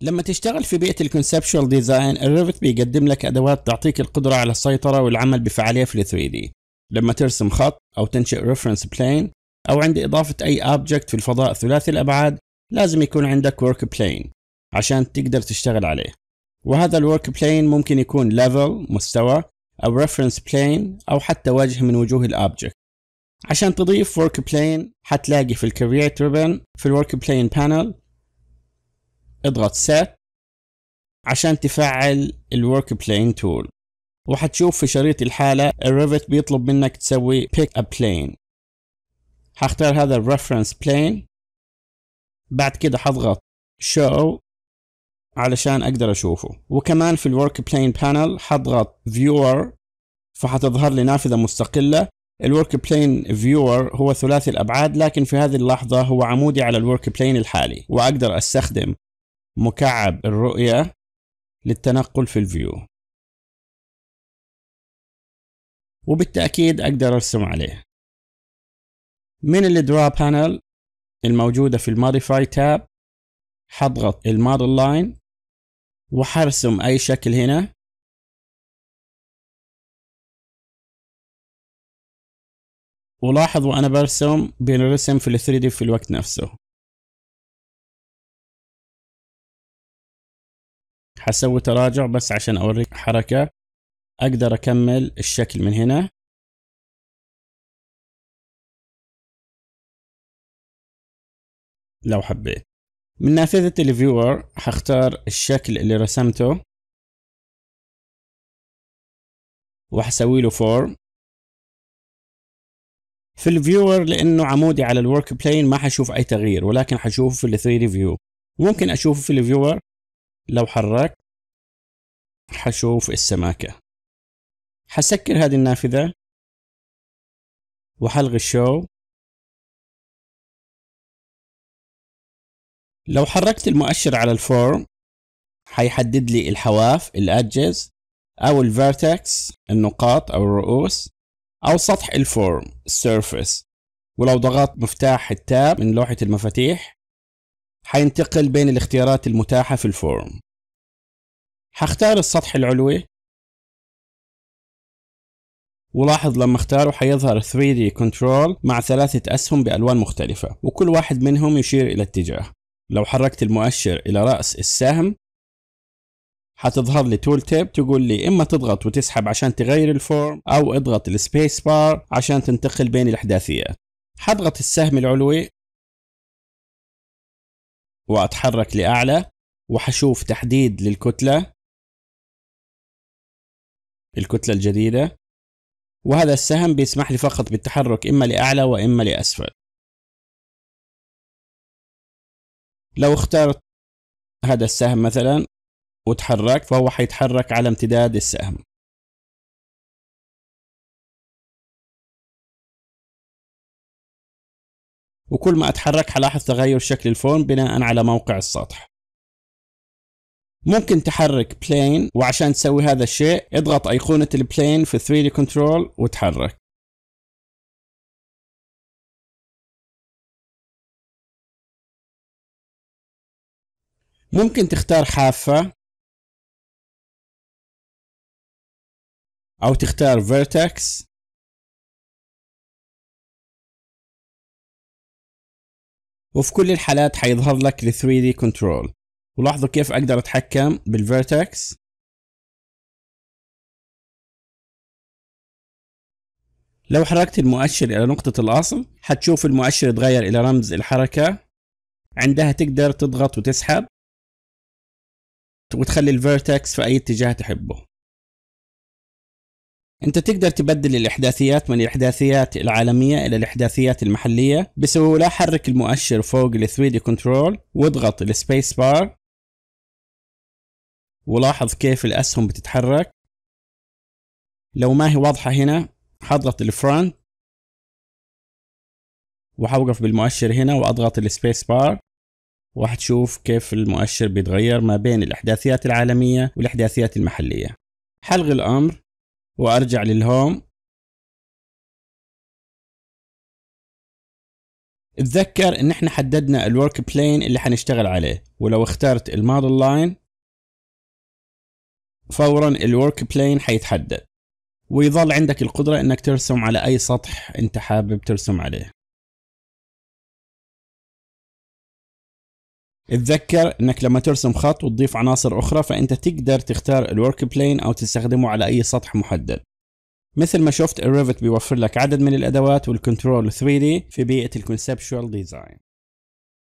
لما تشتغل في بيئة الكونسبشوال ديزاين الريفت بيقدم لك أدوات تعطيك القدرة على السيطرة والعمل بفعالية في 3 d لما ترسم خط أو تنشئ ريفرنس بلين أو عند إضافة أي أبجكت في الفضاء ثلاثي الأبعاد لازم يكون عندك ورك بلين عشان تقدر تشتغل عليه وهذا الورك بلين ممكن يكون ليفل مستوى أو ريفرنس بلين أو حتى وجه من وجوه الأبجكت عشان تضيف ورك بلين حتلاقي في الكرييت ريبن في الورك بلين بانل اضغط set عشان تفعل الورك بلين تول وحتشوف في شريط الحالة الريفت بيطلب منك تسوي pick a plane هختار هذا الريفرنس بلين بعد كده هضغط show علشان اقدر اشوفه وكمان في الورك بلين بانل هضغط viewer فحتظهر لي نافذة مستقلة الورك بلين فيور هو ثلاثي الابعاد لكن في هذه اللحظه هو عمودي على الورك بلين الحالي واقدر استخدم مكعب الرؤية للتنقل في الفيو وبالتأكيد أقدر أرسم عليه من الدرا بانل الموجودة في الموديفاي تاب حضغط المودل لاين وحرسم أي شكل هنا ولاحظوا أنا برسم بين الرسم في الـ 3D في الوقت نفسه حسوي تراجع بس عشان اوريك حركة اقدر اكمل الشكل من هنا لو حبيت من نافذة الفيور حختار الشكل اللي رسمته وحسوي له فورم في الفيور لانه عمودي على الورك بلين ما حشوف اي تغيير ولكن حشوفه في ال 3 دي فيو ممكن اشوفه في الفيور لو حركت حشوف السماكة حسكر هذه النافذة وحلغ الشو لو حركت المؤشر على الفورم حيحدد لي الحواف الادجز او الفيرتكس النقاط او الرؤوس او سطح الفورم السيرفس ولو ضغط مفتاح التاب من لوحة المفاتيح حينتقل بين الاختيارات المتاحة في الفورم حختار السطح العلوي ولاحظ لما اختاره حيظهر 3D Control مع ثلاثة أسهم بألوان مختلفة وكل واحد منهم يشير إلى اتجاه لو حركت المؤشر إلى رأس السهم حتظهر لي تول تيب تقول لي إما تضغط وتسحب عشان تغير الفورم أو اضغط السبيس بار عشان تنتقل بين الأحداثيات حضغط السهم العلوي وأتحرك لأعلى وحشوف تحديد للكتلة الكتلة الجديدة وهذا السهم بيسمح لي فقط بالتحرك إما لأعلى وإما لأسفل لو اخترت هذا السهم مثلا وتحرك فهو حيتحرك على امتداد السهم وكل ما أتحرك حلاحظ تغير شكل الفون بناء على موقع السطح ممكن تحرك بلين وعشان تسوي هذا الشيء اضغط أيقونة البلين في 3D كنترول وتحرك ممكن تختار حافة أو تختار vertex وفي كل الحالات حيظهر لك 3D control ولاحظوا كيف اقدر اتحكم بالفيرتكس لو حركت المؤشر الى نقطة الاصل حتشوف المؤشر اتغير الى رمز الحركة عندها تقدر تضغط وتسحب وتخلي الفيرتكس في اي اتجاه تحبه انت تقدر تبدل الاحداثيات من الاحداثيات العالمية الى الاحداثيات المحلية بسهولة حرك المؤشر فوق ال 3D Control واضغط السبيس بار ولاحظ كيف الأسهم بتتحرك لو ما هي واضحة هنا حضغط الفرونت وحوقف بالمؤشر هنا وأضغط السبيس بار وحتشوف كيف المؤشر بيتغير ما بين الأحداثيات العالمية والأحداثيات المحلية حلغي الأمر وأرجع للهوم اتذكر ان احنا حددنا الورك بلين اللي حنشتغل عليه ولو اخترت المودل لاين فورا الورك بلين حيتحدد ويظل عندك القدرة انك ترسم على اي سطح انت حابب ترسم عليه اتذكر انك لما ترسم خط وتضيف عناصر اخرى فانت تقدر تختار الورك بلين او تستخدمه على اي سطح محدد مثل ما شفت الريفت بيوفر لك عدد من الادوات والكنترول 3D في بيئة الكونسبشوال ديزاين